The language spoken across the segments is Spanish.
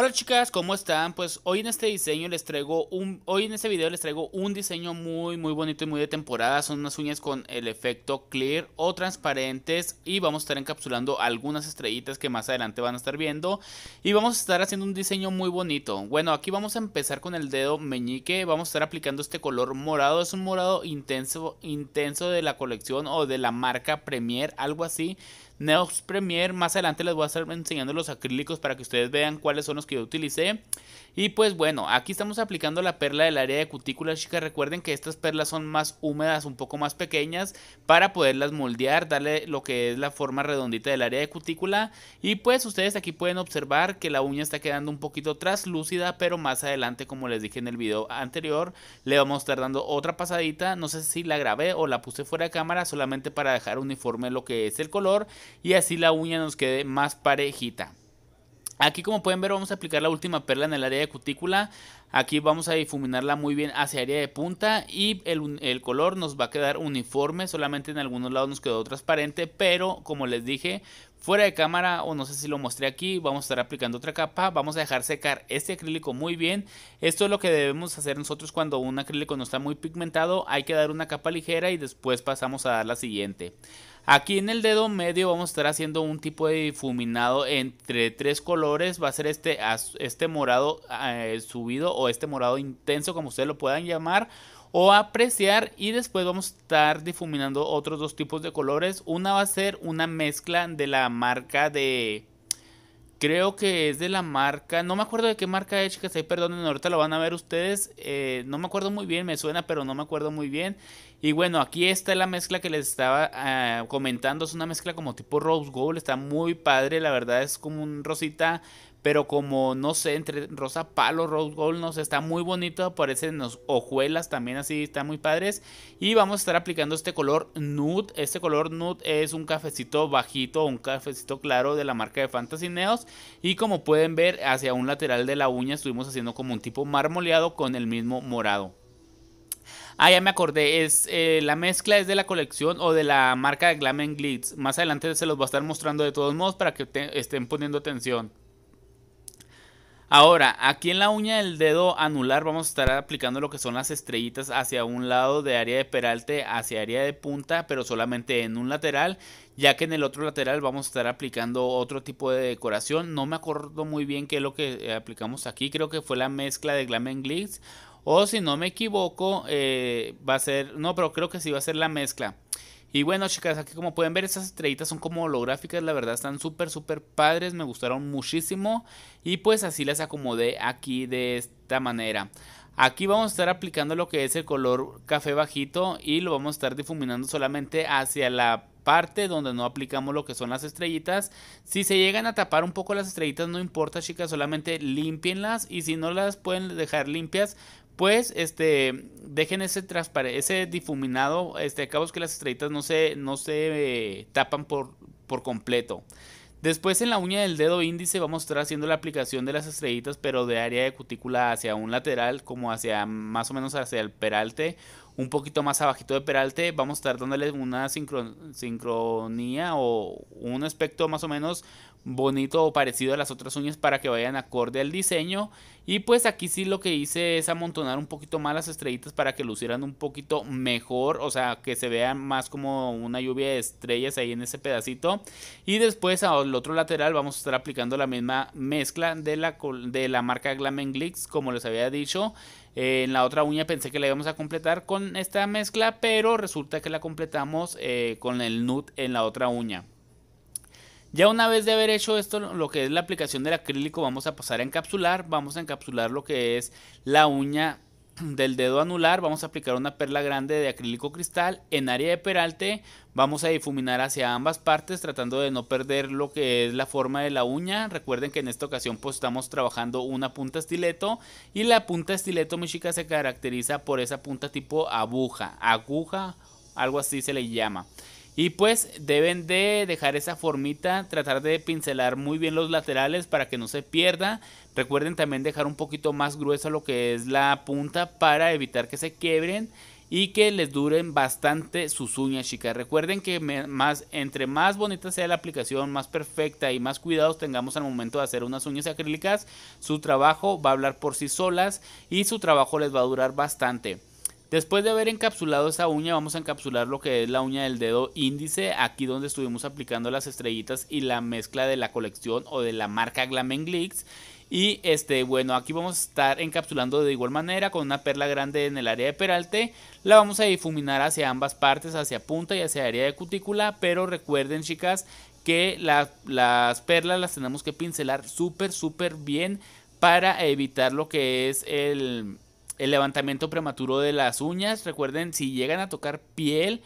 Hola chicas, ¿cómo están? Pues hoy en este diseño les traigo un hoy en este video les traigo un diseño muy muy bonito y muy de temporada, son unas uñas con el efecto clear o transparentes y vamos a estar encapsulando algunas estrellitas que más adelante van a estar viendo y vamos a estar haciendo un diseño muy bonito. Bueno, aquí vamos a empezar con el dedo meñique, vamos a estar aplicando este color morado, es un morado intenso intenso de la colección o de la marca Premier, algo así. Neox Premier, Más adelante les voy a estar enseñando los acrílicos para que ustedes vean cuáles son los que yo utilicé. Y pues bueno, aquí estamos aplicando la perla del área de cutícula, chicas. Recuerden que estas perlas son más húmedas, un poco más pequeñas, para poderlas moldear, darle lo que es la forma redondita del área de cutícula. Y pues ustedes aquí pueden observar que la uña está quedando un poquito traslúcida, pero más adelante, como les dije en el video anterior, le vamos a estar dando otra pasadita. No sé si la grabé o la puse fuera de cámara, solamente para dejar uniforme lo que es el color y así la uña nos quede más parejita. Aquí como pueden ver vamos a aplicar la última perla en el área de cutícula. Aquí vamos a difuminarla muy bien hacia área de punta y el, el, color nos va a quedar uniforme. Solamente en algunos lados nos quedó transparente, pero como les dije, fuera de cámara o no sé si lo mostré aquí, vamos a estar aplicando otra capa. Vamos a dejar secar este acrílico muy bien. Esto es lo que debemos hacer nosotros cuando un acrílico no está muy pigmentado. Hay que dar una capa ligera y después pasamos a dar la siguiente. Aquí en el dedo medio vamos a estar haciendo un tipo de difuminado entre tres colores. Va a ser este, este morado eh, subido o este morado intenso como ustedes lo puedan llamar o apreciar y después vamos a estar difuminando otros dos tipos de colores. Una va a ser una mezcla de la marca de Creo que es de la marca, no me acuerdo de qué marca es, chicas, ahí perdonen, ahorita lo van a ver ustedes, eh, no me acuerdo muy bien, me suena, pero no me acuerdo muy bien. Y bueno, aquí está la mezcla que les estaba ah, comentando, es una mezcla como tipo rose gold, está muy padre, la verdad es como un rosita pero como no sé, entre rosa palo, rose gold, no sé, está muy bonito, aparecen los hojuelas también así, están muy padres. Y vamos a estar aplicando este color nude, este color nude es un cafecito bajito, un cafecito claro de la marca de Fantasy Neos. Y como pueden ver, hacia un lateral de la uña estuvimos haciendo como un tipo marmoleado con el mismo morado. Ah, ya me acordé, es eh, la mezcla es de la colección o de la marca de Glam Glitz. Más adelante se los va a estar mostrando de todos modos para que estén poniendo atención. Ahora, aquí en la uña del dedo anular vamos a estar aplicando lo que son las estrellitas hacia un lado de área de peralte hacia área de punta, pero solamente en un lateral, ya que en el otro lateral vamos a estar aplicando otro tipo de decoración. No me acuerdo muy bien qué es lo que eh, aplicamos aquí, creo que fue la mezcla de Glam and Glitz, o si no me equivoco, eh, va a ser, no, pero creo que sí va a ser la mezcla. Y bueno, chicas, aquí como pueden ver, estas estrellitas son como holográficas, la verdad están súper, súper padres, me gustaron muchísimo. Y pues así las acomodé aquí de esta manera. Aquí vamos a estar aplicando lo que es el color café bajito y lo vamos a estar difuminando solamente hacia la parte donde no aplicamos lo que son las estrellitas. Si se llegan a tapar un poco las estrellitas, no importa, chicas, solamente limpienlas. Y si no las pueden dejar limpias, pues este dejen ese ese difuminado, este cabo que las estrellitas no se no se eh, tapan por por completo. Después en la uña del dedo índice vamos a estar haciendo la aplicación de las estrellitas pero de área de cutícula hacia un lateral como hacia más o menos hacia el peralte un poquito más abajito de Peralte, vamos a estar dándole una sincronía o un aspecto más o menos bonito o parecido a las otras uñas para que vayan acorde al diseño. Y pues aquí sí lo que hice es amontonar un poquito más las estrellitas para que lucieran un poquito mejor, o sea, que se vea más como una lluvia de estrellas ahí en ese pedacito. Y después al otro lateral vamos a estar aplicando la misma mezcla de la, de la marca Glamen Glitz, como les había dicho. Eh, en la otra uña pensé que la íbamos a completar con esta mezcla, pero resulta que la completamos eh, con el nut en la otra uña. Ya una vez de haber hecho esto, lo que es la aplicación del acrílico, vamos a pasar a encapsular. Vamos a encapsular lo que es la uña del dedo anular vamos a aplicar una perla grande de acrílico cristal en área de peralte vamos a difuminar hacia ambas partes tratando de no perder lo que es la forma de la uña recuerden que en esta ocasión pues estamos trabajando una punta estileto y la punta estileto mi chica se caracteriza por esa punta tipo aguja aguja algo así se le llama y pues deben de dejar esa formita, tratar de pincelar muy bien los laterales para que no se pierda. Recuerden también dejar un poquito más grueso lo que es la punta para evitar que se quiebren y que les duren bastante sus uñas, chicas. Recuerden que más, entre más bonita sea la aplicación, más perfecta y más cuidados tengamos al momento de hacer unas uñas acrílicas, su trabajo va a hablar por sí solas y su trabajo les va a durar bastante. Después de haber encapsulado esa uña, vamos a encapsular lo que es la uña del dedo índice, aquí donde estuvimos aplicando las estrellitas y la mezcla de la colección o de la marca Glamenglix. Y este, bueno, aquí vamos a estar encapsulando de igual manera con una perla grande en el área de peralte. La vamos a difuminar hacia ambas partes, hacia punta y hacia área de cutícula. Pero recuerden, chicas, que las perlas las tenemos que pincelar súper, súper bien para evitar lo que es el, el levantamiento prematuro de las uñas. Recuerden, si llegan a tocar piel,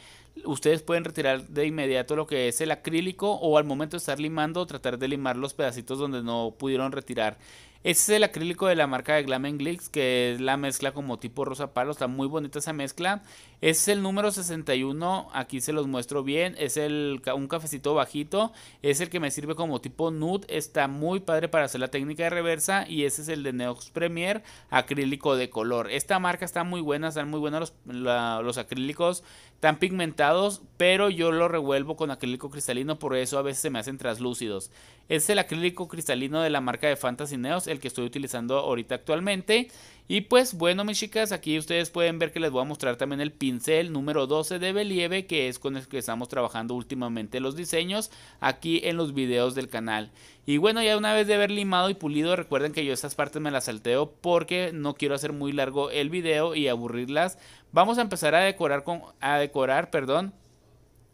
ustedes pueden retirar de inmediato lo que es el acrílico o al momento de estar limando, tratar de limar los pedacitos donde no pudieron retirar este es el acrílico de la marca de Glam Glitz, que es la mezcla como tipo rosa palo. Está muy bonita esa mezcla. Este es el número 61. Aquí se los muestro bien. Es el, un cafecito bajito. Es el que me sirve como tipo nude. Está muy padre para hacer la técnica de reversa. Y ese es el de Neox Premier acrílico de color. Esta marca está muy buena. Están muy buenos los, acrílicos. Tan pigmentados. Pero yo lo revuelvo con acrílico cristalino. Por eso a veces se me hacen translúcidos. Este es el acrílico cristalino de la marca de Fantasy Neos el que estoy utilizando ahorita actualmente. Y pues bueno mis chicas, aquí ustedes pueden ver que les voy a mostrar también el pincel número 12 de Believe que es con el que estamos trabajando últimamente los diseños aquí en los videos del canal. Y bueno, ya una vez de haber limado y pulido, recuerden que yo estas partes me las salteo porque no quiero hacer muy largo el video y aburrirlas. Vamos a empezar a decorar con a decorar, perdón,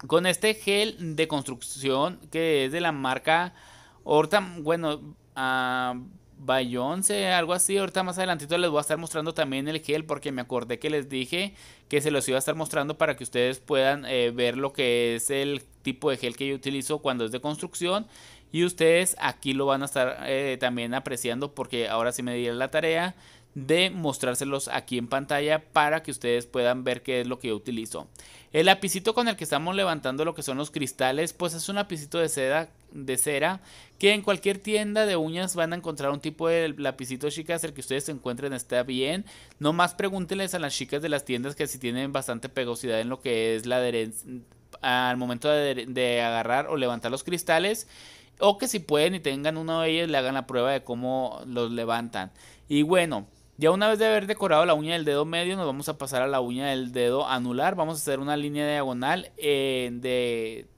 con este gel de construcción que es de la marca Horta, bueno, A... Ah, Bayonce, algo así. Ahorita más adelantito les voy a estar mostrando también el gel porque me acordé que les dije que se los iba a estar mostrando para que ustedes puedan eh, ver lo que es el tipo de gel que yo utilizo cuando es de construcción. Y ustedes aquí lo van a estar eh, también apreciando porque ahora sí me dieron la tarea de mostrárselos aquí en pantalla para que ustedes puedan ver qué es lo que yo utilizo. El lapicito con el que estamos levantando lo que son los cristales, pues es un lapicito de seda de cera que en cualquier tienda de uñas van a encontrar un tipo de lapicito chicas el que ustedes encuentren está bien No más pregúntenles a las chicas de las tiendas que si tienen bastante pegosidad en lo que es la adherencia al momento de, de agarrar o levantar los cristales o que si pueden y tengan uno de ellos le hagan la prueba de cómo los levantan y bueno ya una vez de haber decorado la uña del dedo medio, nos vamos a pasar a la uña del dedo anular. Vamos a hacer una línea diagonal eh, de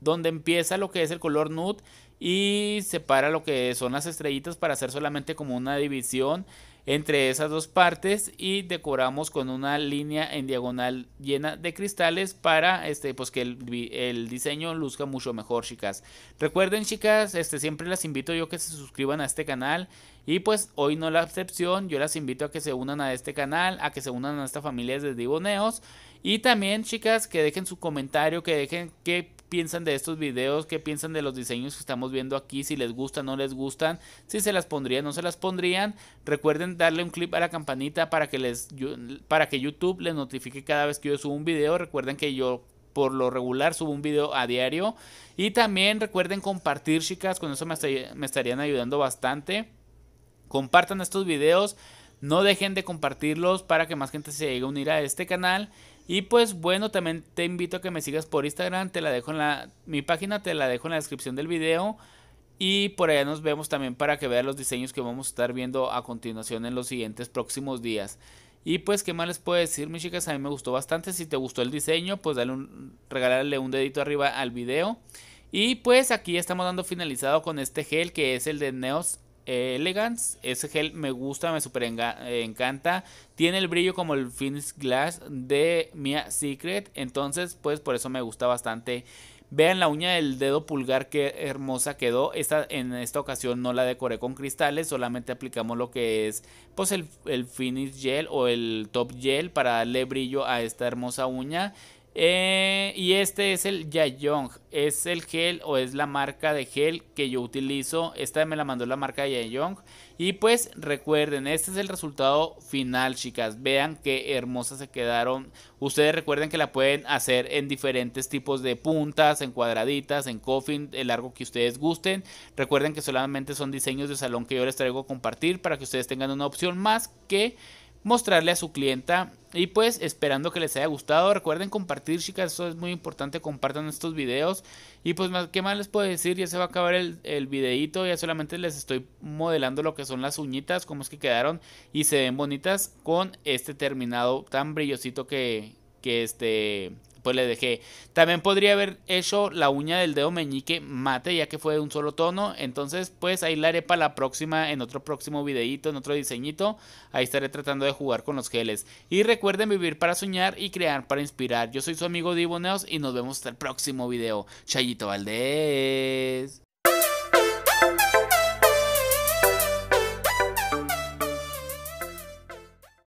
donde empieza lo que es el color nude y separa lo que son las estrellitas para hacer solamente como una división entre esas dos partes y decoramos con una línea en diagonal llena de cristales para este, pues que el, diseño luzca mucho mejor chicas recuerden chicas este siempre las invito yo que se suscriban a este canal y pues hoy no la excepción yo las invito a que se unan a este canal a que se unan a esta familia de Diboneos y también chicas que dejen su comentario que dejen que piensan de estos videos, qué piensan de los diseños que estamos viendo aquí, si les gustan, no les gustan, si se las pondrían, no se las pondrían. Recuerden darle un clip a la campanita para que les para que YouTube les notifique cada vez que yo subo un video. Recuerden que yo por lo regular subo un video a diario y también recuerden compartir, chicas, con eso me, me estarían ayudando bastante. Compartan estos videos, no dejen de compartirlos para que más gente se llegue a unir a este canal. Y pues bueno, también te invito a que me sigas por Instagram, te la dejo en la mi página, te la dejo en la descripción del video y por allá nos vemos también para que veas los diseños que vamos a estar viendo a continuación en los siguientes próximos días. Y pues qué más les puedo decir, mis chicas, a mí me gustó bastante. Si te gustó el diseño, pues dale un regalarle un dedito arriba al video. Y pues aquí estamos dando finalizado con este gel que es el de Neos eh, elegance. Ese gel me gusta, me super eh, encanta. Tiene el brillo como el Finish Glass de Mia Secret. Entonces, pues por eso me gusta bastante. Vean la uña del dedo pulgar que hermosa quedó. Esta, en esta ocasión no la decoré con cristales, solamente aplicamos lo que es pues el, el finish gel o el top gel para darle brillo a esta hermosa uña. Eh, y este es el Yayong. Es el gel o es la marca de gel que yo utilizo. Esta me la mandó la marca Yayong. Y pues recuerden, este es el resultado final, chicas. Vean qué hermosas se quedaron. Ustedes recuerden que la pueden hacer en diferentes tipos de puntas, en cuadraditas, en coffin, el largo que ustedes gusten. Recuerden que solamente son diseños de salón que yo les traigo a compartir para que ustedes tengan una opción más que mostrarle a su clienta. Y pues esperando que les haya gustado. Recuerden compartir, chicas. Eso es muy importante. Compartan estos videos. Y pues qué más les puedo decir. Ya se va a acabar el, videito. Ya solamente les estoy modelando lo que son las uñitas. Cómo es que quedaron. Y se ven bonitas con este terminado tan brillosito que, que este pues le dejé. También podría haber hecho la uña del dedo meñique mate, ya que fue de un solo tono. Entonces, pues ahí la haré para la próxima, en otro próximo videito, en otro diseñito. Ahí estaré tratando de jugar con los geles. Y recuerden vivir para soñar y crear para inspirar. Yo soy su amigo Diboneos y nos vemos hasta el próximo video. Chayito Valdés.